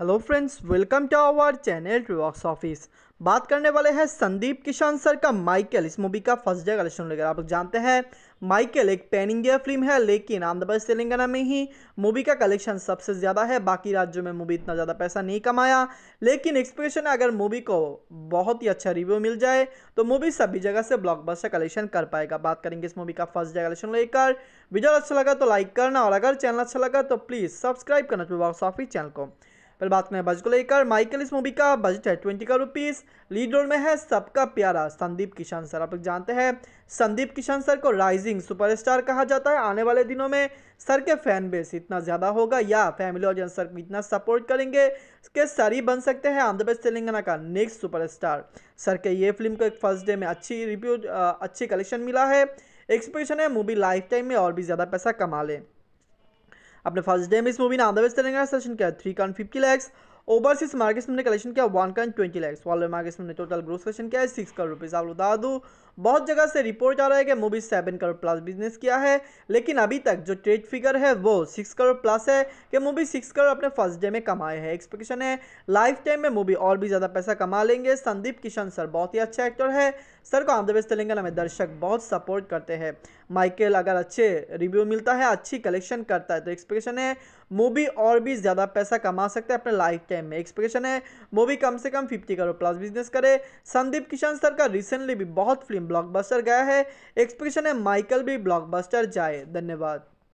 hello friends welcome to our channel ट्रिवॉक्स office बात करने वाले हैं संदीप किशन सर का माइकल इस मूवी का फर्स्ट डे कलेक्शन लेकर आप लोग जानते हैं माइकल एक पैन इंडिया फिल्म है लेकिन आंध्र प्रदेश तेलंगाना में ही मूवी का कलेक्शन सबसे ज़्यादा है बाकी राज्यों में मूवी इतना ज़्यादा पैसा नहीं कमाया लेकिन एक्सप्रेशन अगर मूवी को बहुत ही अच्छा रिव्यू मिल जाए तो मूवी सभी जगह से ब्लॉकबस्टर कलेक्शन कर पाएगा बात करेंगे इस मूवी का फर्स्ट डे कलेक्शन लेकर वीडियो अच्छा लगा तो लाइक करना और अगर चैनल अच्छा लगा तो प्लीज़ सब्सक्राइब करना बॉक्स ऑफिस चैनल को पहले बात करें बजट को लेकर माइकल इस मूवी का बजट है ट्वेंटी का रुपीज़ लीड रोल में है सबका प्यारा संदीप किशन सर आप लोग जानते हैं संदीप किशन सर को राइजिंग सुपरस्टार कहा जाता है आने वाले दिनों में सर के फैन बेस इतना ज़्यादा होगा या फैमिली और सर को इतना सपोर्ट करेंगे के सर ही बन सकते हैं आंध्र प्रदेश तेलंगाना का नेक्स्ट सुपरस्टार सर के ये फिल्म को एक फर्स्ट डे में अच्छी रिव्यू अच्छी कलेक्शन मिला है एक्सपेक्टेशन है मूवी लाइफ टाइम में और भी ज़्यादा पैसा कमा लें अपने फर्स्ट डे में इस मूवी ने आंध्र तेलंगाना सेशन किया थ्री कॉन फिफ्टी लैक्स ओवरसीज मार्केट में कलेक्शन किया वन कॉइंट ट्वेंटी लैक्स वाले मार्केट में टोटल ग्रोथ कलेक्शन किया है सिक्स करोड़ रुपीज़ आप बता दूँ बहुत जगह से रिपोर्ट आ रहा है कि movie seven crore plus business किया है लेकिन अभी तक जो ट्रेड फिगर है वो सिक्स करोड़ प्लस है कि मूवी सिक्स करोड़ अपने फर्स्ट डे में कमाए हैं एक्सपेक्टेशन है लाइफ टाइम में मूवी और भी ज़्यादा पैसा कमा लेंगे संदीप किशन सर बहुत ही अच्छा एक्टर है सर को आंध्र प्रदेश तेलंगाना में दर्शक बहुत सपोर्ट करते हैं माइकल अगर अच्छे रिव्यू मिलता है अच्छी कलेक्शन करता है तो एक्सपेक्टेशन है मूवी और भी ज़्यादा पैसा कमा सकते हैं अपने लाइफ टाइम में एक्सपेक्टेशन है मूवी कम से कम फिफ्टी करोड़ प्लस बिजनेस करे संदीप किशन सर का रिसेंटली भी बहुत फिल्म ब्लॉकबस्टर गया है एक्सपेक्टेशन है माइकल भी ब्लॉकबस्टर जाए धन्यवाद